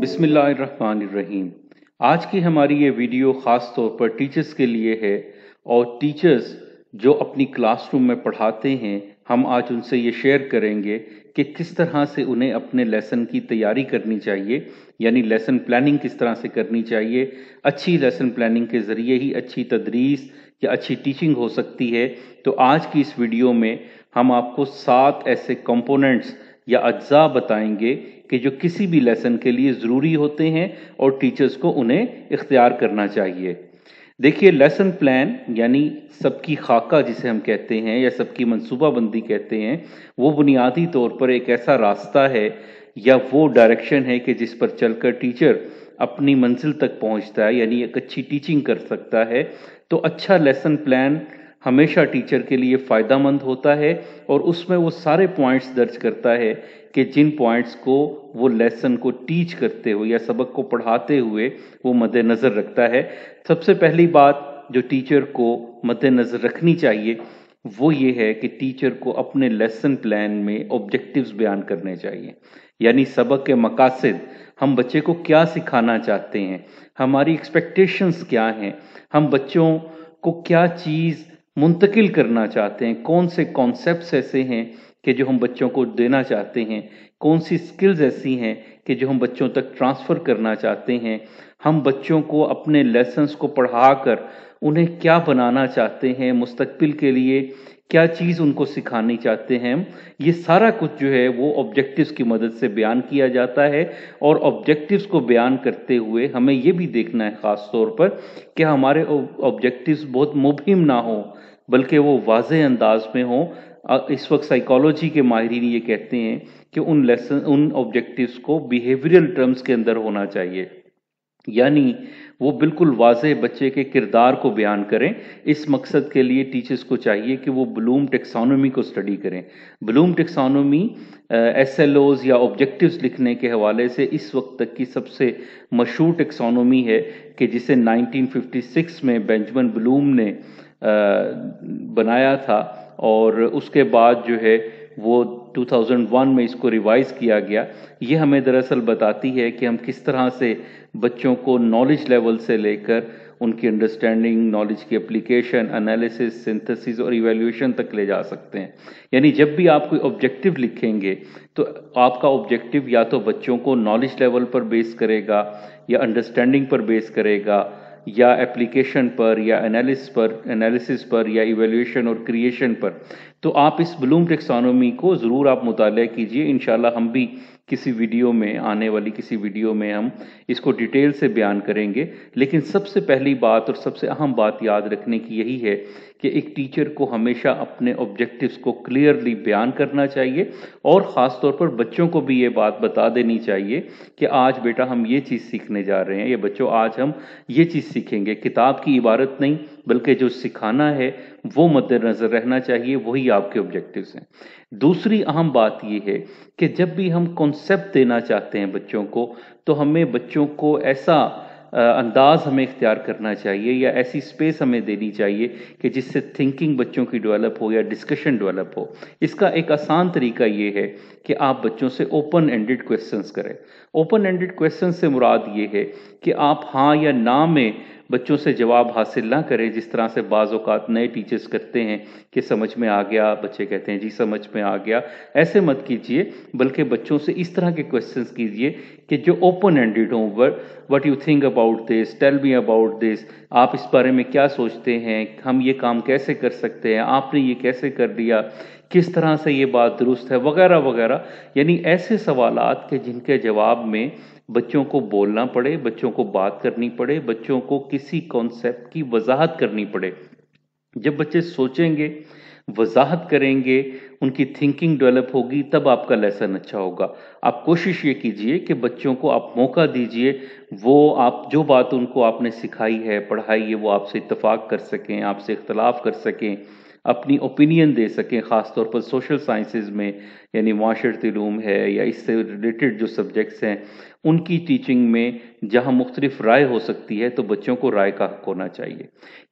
बिस्मिल्लाहिर्रहमानिर्रहीम आज की हमारी ये वीडियो खास तौर पर टीचर्स के लिए है और टीचर्स जो अपनी क्लासरूम में पढ़ाते हैं हम आज उनसे ये शेयर करेंगे कि किस तरह से उन्हें अपने लेसन की तैयारी करनी चाहिए यानी लेसन प्लानिंग किस तरह से करनी चाहिए अच्छी लेसन प्लानिंग के ज़रिए ही अच्छी तदरीस या अच्छी टीचिंग हो सकती है तो आज की इस वीडियो में हम आपको सात ऐसे कंपोनेंट्स या अज्जा बताएंगे कि जो किसी भी लेसन के लिए ज़रूरी होते हैं और टीचर्स को उन्हें इख्तियार करना चाहिए देखिए लेसन प्लान यानी सबकी खाका जिसे हम कहते हैं या सबकी मनसूबाबंदी कहते हैं वो बुनियादी तौर पर एक ऐसा रास्ता है या वो डायरेक्शन है कि जिस पर चलकर टीचर अपनी मंजिल तक पहुंचता है यानी एक अच्छी टीचिंग कर सकता है तो अच्छा लेसन प्लान हमेशा टीचर के लिए फायदा मंद होता है और उसमें वो सारे पॉइंट्स दर्ज करता है कि जिन पॉइंट्स को वो लेसन को टीच करते हुए या सबक को पढ़ाते हुए वो मद्देनज़र रखता है सबसे पहली बात जो टीचर को मद्देनज़र रखनी चाहिए वो ये है कि टीचर को अपने लेसन प्लान में ऑब्जेक्टिव्स बयान करने चाहिए यानी सबक के मकासद हम बच्चे को क्या सिखाना चाहते हैं हमारी एक्सपेक्टेशंस क्या हैं हम बच्चों को क्या चीज़ मुंतकिल करना चाहते हैं कौन से कॉन्सेप्ट ऐसे हैं कि जो हम बच्चों को देना चाहते हैं कौन सी स्किल्स ऐसी हैं कि जो हम बच्चों तक ट्रांसफ़र करना चाहते हैं हम बच्चों को अपने लेसन्स को पढ़ा कर उन्हें क्या बनाना चाहते हैं मुस्तकबिल के लिए क्या चीज उनको सिखानी चाहते हैं ये सारा कुछ जो है वो ऑब्जेक्टिव्स की मदद से बयान किया जाता है और ऑब्जेक्टिव्स को बयान करते हुए हमें ये भी देखना है खास तौर पर कि हमारे ऑब्जेक्टिव्स बहुत मुबहिम ना हो बल्कि वो वाज अंदाज में हों इस वक्त साइकोलॉजी के माहरीन ये कहते हैं कि उन लेसन उन ऑब्जेक्टिव्स को बिहेवियरल टर्म्स के अंदर होना चाहिए यानी वो बिल्कुल वाज बच्चे के किरदार को बयान करें इस मकसद के लिए टीचर्स को चाहिए कि वो ब्लूम टेक्सानोमी को स्टडी करें ब्लूम टेक्सानोमी एस एल ओज या ऑब्जेक्टिव लिखने के हवाले से इस वक्त तक की सबसे मशहूर टेक्सानोमी है कि जिसे 1956 में बेंजमन ब्लूम ने आ, बनाया था और उसके बाद जो है वो 2001 में इसको रिवाइज किया गया ये हमें दरअसल बताती है कि हम किस तरह से बच्चों को नॉलेज लेवल से लेकर उनकी अंडरस्टैंडिंग नॉलेज की एप्लीकेशन एनालिसिस सिंथेसिस और इवेल्यूशन तक ले जा सकते हैं यानी जब भी आप कोई ऑब्जेक्टिव लिखेंगे तो आपका ऑब्जेक्टिव या तो बच्चों को नॉलेज लेवल पर बेस करेगा या अंडरस्टैंडिंग पर बेस करेगा या एप्लीकेशन पर या एनालिस पर एनालिसिस पर या इवेल्यूशन और क्रिएशन पर तो आप इस ब्लूम टेक्सानोमी को ज़रूर आप मुताल कीजिए इन हम भी किसी वीडियो में आने वाली किसी वीडियो में हम इसको डिटेल से बयान करेंगे लेकिन सबसे पहली बात और सबसे अहम बात याद रखने की यही है कि एक टीचर को हमेशा अपने ऑब्जेक्टिव्स को क्लियरली बयान करना चाहिए और ख़ास तौर पर बच्चों को भी ये बात बता देनी चाहिए कि आज बेटा हम ये चीज़ सीखने जा रहे हैं ये बच्चों आज हम ये चीज़ सीखेंगे किताब की इबारत नहीं बल्कि जो सिखाना है वो मद्देनज़र रहना चाहिए वही आपके ऑब्जेक्टिव्स हैं दूसरी अहम बात यह है कि जब भी हम कॉन्सेप्ट देना चाहते हैं बच्चों को तो हमें बच्चों को ऐसा अंदाज हमें इख्तियार करना चाहिए या ऐसी स्पेस हमें देनी चाहिए कि जिससे थिंकिंग बच्चों की डेवलप हो या डिस्कशन डेवलप हो इसका एक आसान तरीका ये है कि आप बच्चों से ओपन एंडेड क्वेश्चंस करें ओपन एंडेड क्वेश्चन से मुराद ये है कि आप हाँ या ना में बच्चों से जवाब हासिल ना करें जिस तरह से बाज़ात नए टीचर्स करते हैं कि समझ में आ गया बच्चे कहते हैं जी समझ में आ गया ऐसे मत कीजिए बल्कि बच्चों से इस तरह के क्वेश्चन कीजिए कि जो ओपन एंडेड हों what you think about this tell me about this आप इस बारे में क्या सोचते हैं हम ये काम कैसे कर सकते हैं आपने ये कैसे कर दिया किस तरह से ये बात दुरुस्त है वगैरह वगैरह यानी ऐसे सवाल के जिनके जवाब में बच्चों को बोलना पड़े बच्चों को बात करनी पड़े बच्चों को किसी कॉन्सेप्ट की वजाहत करनी पड़े जब बच्चे सोचेंगे वजाहत करेंगे उनकी थिंकिंग डेवलप होगी तब आपका लेसन अच्छा होगा आप कोशिश ये कीजिए कि बच्चों को आप मौका दीजिए वो आप जो बात उनको आपने सिखाई है पढ़ाई है वो आपसे इतफाक़ कर सकें आपसे इख्तलाफ कर सकें अपनी ओपिनियन दे सकें ख़ासतौर पर सोशल साइंसेज में यानी माशरती लूम है या इससे रिलेटेड जो सब्जेक्ट्स हैं उनकी टीचिंग में जहाँ मुख्तलिफ राय हो सकती है तो बच्चों को राय का हक होना चाहिए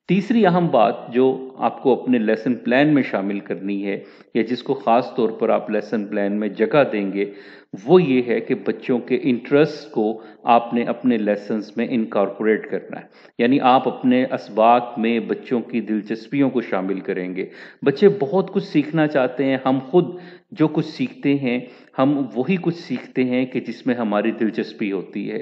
तीसरी अहम बात जो आपको अपने लेसन प्लान में शामिल करनी है या जिसको ख़ास तौर पर आप लेसन प्लान में जगह देंगे वो ये है कि बच्चों के इंटरेस्ट को आपने अपने लेसन में इनकॉर्पोरेट करना है यानी आप अपने इसबाक में बच्चों की दिलचस्पियों को शामिल करेंगे बच्चे बहुत कुछ सीखना चाहते हैं हम खुद जो कुछ सीखते हैं हम वही कुछ सीखते हैं कि जिसमें हमारी दिलचस्पी होती है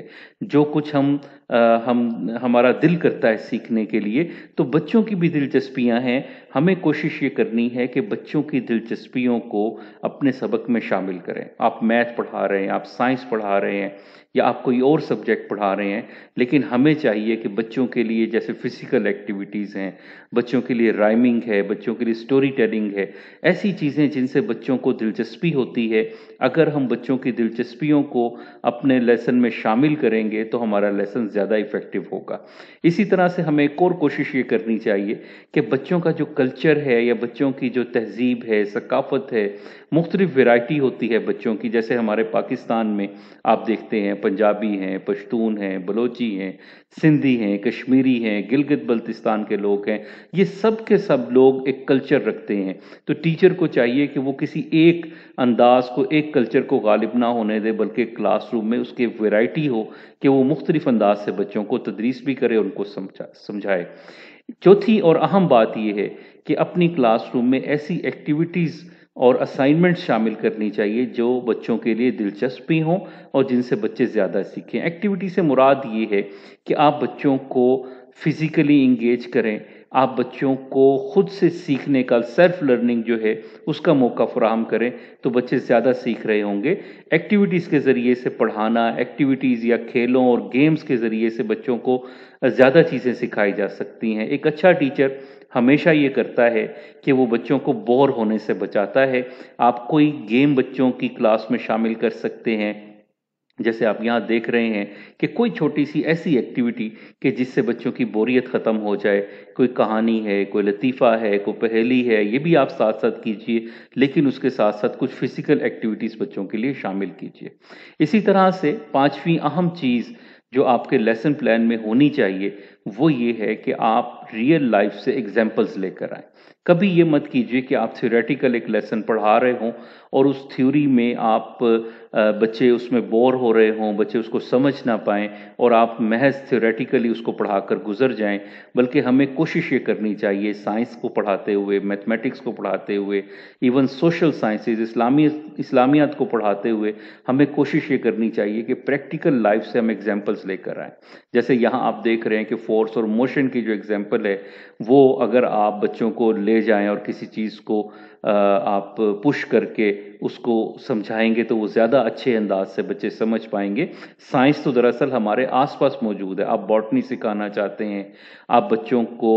जो कुछ हम आ, हम हमारा दिल करता है सीखने के लिए तो बच्चों की भी दिलचस्पियां हैं हमें कोशिश ये करनी है कि बच्चों की दिलचस्पियों को अपने सबक में शामिल करें आप मैथ पढ़ा रहे हैं आप साइंस पढ़ा रहे हैं या आप कोई और सब्जेक्ट पढ़ा रहे हैं लेकिन हमें चाहिए कि बच्चों के लिए जैसे फिजिकल एक्टिविटीज़ हैं बच्चों के लिए राइमिंग है बच्चों के लिए स्टोरी टेलिंग है ऐसी चीज़ें जिनसे बच्चों को दिलचस्पी होती है अगर हम बच्चों की दिलचस्पियों को अपने लेसन में शामिल करेंगे तो हमारा लेसन ज़्यादा इफेक्टिव होगा इसी तरह से हमें एक और कोशिश ये करनी चाहिए कि बच्चों का जो कल्चर है या बच्चों की जो तहजीब है सकाफत है मुख्तलिफ वैरायटी होती है बच्चों की जैसे हमारे पाकिस्तान में आप देखते हैं पंजाबी हैं पश्तून हैं बलोची हैं सिंधी हैं कश्मीरी हैं गिलगित बल्तिस्तान के लोग हैं ये सब के सब लोग एक कल्चर रखते हैं तो टीचर को चाहिए कि वो किसी एक अंदाज को एक कल्चर को गालिब ना होने दे बल्कि क्लासरूम में उसकी वेराइटी हो कि वो मुख्तलिफ अंदाज से बच्चों को तदरीस भी करे उनको समझा समझाए चौथी और अहम बात यह है कि अपनी क्लासरूम में ऐसी एक्टिविटीज़ और असाइनमेंट शामिल करनी चाहिए जो बच्चों के लिए दिलचस्पी हों और जिनसे बच्चे ज़्यादा सीखें एक्टिविटी से मुराद ये है कि आप बच्चों को फिज़िकली इंगेज करें आप बच्चों को खुद से सीखने का सेल्फ लर्निंग जो है उसका मौका फराहम करें तो बच्चे ज़्यादा सीख रहे होंगे एक्टिविटीज़ के ज़रिए से पढ़ाना एक्टिविटीज़ या खेलों और गेम्स के ज़रिए से बच्चों को ज़्यादा चीज़ें सिखाई जा सकती हैं एक अच्छा टीचर हमेशा ये करता है कि वो बच्चों को बोर होने से बचाता है आप कोई गेम बच्चों की क्लास में शामिल कर सकते हैं जैसे आप यहाँ देख रहे हैं कि कोई छोटी सी ऐसी एक्टिविटी कि जिससे बच्चों की बोरियत ख़त्म हो जाए कोई कहानी है कोई लतीफ़ा है कोई पहेली है ये भी आप साथ साथ कीजिए लेकिन उसके साथ साथ कुछ फिजिकल एक्टिविटीज़ बच्चों के लिए शामिल कीजिए इसी तरह से पाँचवीं अहम चीज़ जो आपके लेसन प्लान में होनी चाहिए वो ये है कि आप रियल लाइफ से एग्जाम्पल्स लेकर आए कभी ये मत कीजिए कि आप थ्योरेटिकल एक लेसन पढ़ा रहे हों और उस थ्योरी में आप बच्चे उसमें बोर हो रहे हों बच्चे उसको समझ ना पाए और आप महज थ्योरेटिकली उसको पढ़ाकर गुजर जाएं बल्कि हमें कोशिश ये करनी चाहिए साइंस को पढ़ाते हुए मैथमेटिक्स को पढ़ाते हुए इवन सोशल साइंसेज इस्लामी इस्लामियात को पढ़ाते हुए हमें कोशिश ये करनी चाहिए कि प्रैक्टिकल लाइफ से हम एग्जाम्पल्स लेकर आएँ जैसे यहाँ आप देख रहे हैं कि फोर्स और मोशन की जो एग्जाम्पल प्रिंसिपल है वो अगर आप बच्चों को ले जाएं और किसी चीज़ को आप पुश करके उसको समझाएंगे तो वो ज़्यादा अच्छे अंदाज से बच्चे समझ पाएंगे साइंस तो दरअसल हमारे आसपास मौजूद है आप बॉटनी सिखाना चाहते हैं आप बच्चों को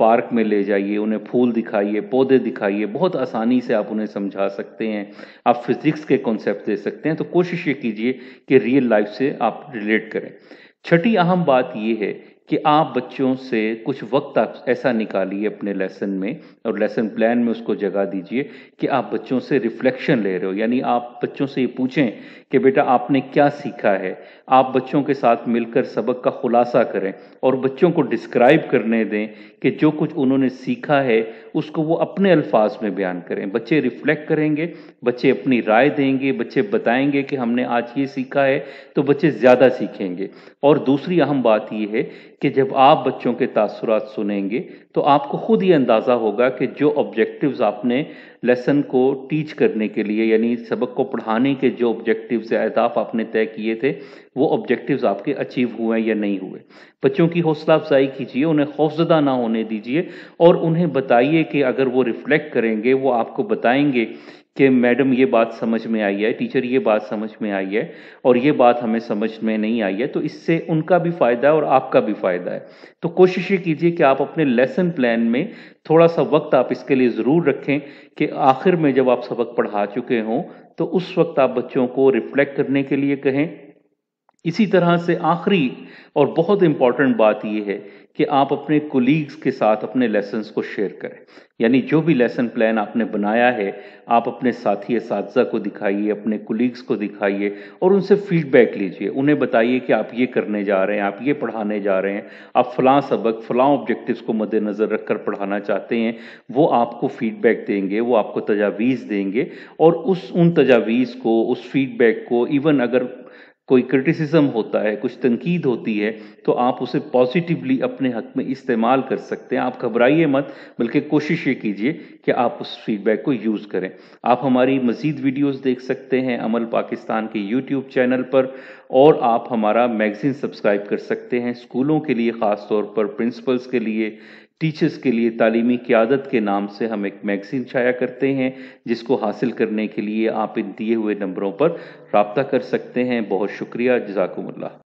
पार्क में ले जाइए उन्हें फूल दिखाइए पौधे दिखाइए बहुत आसानी से आप उन्हें समझा सकते हैं आप फिज़िक्स के कॉन्सेप्ट दे सकते हैं तो कोशिश ये कीजिए कि रियल लाइफ से आप रिलेट करें छठी अहम बात यह है कि आप बच्चों से कुछ वक्त आप ऐसा निकालिए अपने लेसन में और लेसन प्लान में उसको जगह दीजिए कि आप बच्चों से रिफ्लेक्शन ले रहे हो यानी आप बच्चों से ये पूछें कि बेटा आपने क्या सीखा है आप बच्चों के साथ मिलकर सबक का खुलासा करें और बच्चों को डिस्क्राइब करने दें कि जो कुछ उन्होंने सीखा है उसको वो अपने अल्फाज में बयान करें बच्चे रिफ्लेक्ट करेंगे बच्चे अपनी राय देंगे बच्चे बताएंगे कि हमने आज ये सीखा है तो बच्चे ज़्यादा सीखेंगे और दूसरी अहम बात यह है कि जब आप बच्चों के तासुरात सुनेंगे तो आपको खुद ही अंदाज़ा होगा कि जो ऑब्जेक्टिव्स आपने लेसन को टीच करने के लिए यानी सबक को पढ़ाने के जो ऑब्जेक्टिव्स या अहदाफ आपने तय किए थे वो ऑब्जेक्टिव्स आपके अचीव हुए या नहीं हुए बच्चों की हौसला अफजाई कीजिए उन्हें खौफजदा ना होने दीजिए और उन्हें बताइए कि अगर वो रिफ्लेक्ट करेंगे वो आपको बताएंगे कि मैडम ये बात समझ में आई है टीचर ये बात समझ में आई है और ये बात हमें समझ में नहीं आई है तो इससे उनका भी फायदा है और आपका भी फायदा है तो कोशिश ये कीजिए कि आप अपने लेसन प्लान में थोड़ा सा वक्त आप इसके लिए ज़रूर रखें कि आखिर में जब आप सबक पढ़ा चुके हों तो उस वक्त आप बच्चों को रिफ्लेक्ट करने के लिए कहें इसी तरह से आखिरी और बहुत इंपॉर्टेंट बात यह है कि आप अपने कोलीग्स के साथ अपने लेसन को शेयर करें यानी जो भी लेसन प्लान आपने बनाया है आप अपने साथी इस को दिखाइए अपने कोलीग्स को दिखाइए और उनसे फीडबैक लीजिए उन्हें बताइए कि आप ये करने जा रहे हैं आप ये पढ़ाने जा रहे हैं आप फलां सबक फलां ऑब्जेक्टिव को मद्देनज़र रखकर पढ़ाना चाहते हैं वो आपको फीडबैक देंगे वो आपको तजावीज़ देंगे और उस उन तजावीज़ को उस फीडबैक को इवन अगर कोई क्रिटिसिज्म होता है कुछ तनकीद होती है तो आप उसे पॉजिटिवली अपने हक में इस्तेमाल कर सकते हैं आप घबराइए मत बल्कि कोशिश ये कीजिए कि आप उस फीडबैक को यूज़ करें आप हमारी मज़ीद वीडियोस देख सकते हैं अमल पाकिस्तान के यूट्यूब चैनल पर और आप हमारा मैगज़ीन सब्सक्राइब कर सकते हैं स्कूलों के लिए ख़ास तौर पर प्रिंसिपल्स के लिए टीचर्स के लिए तालीमी क्यादत के नाम से हम एक मैगज़ीन छाया करते हैं जिसको हासिल करने के लिए आप इन दिए हुए नंबरों पर रबता कर सकते हैं बहुत शुक्रिया जजाकुमल्ला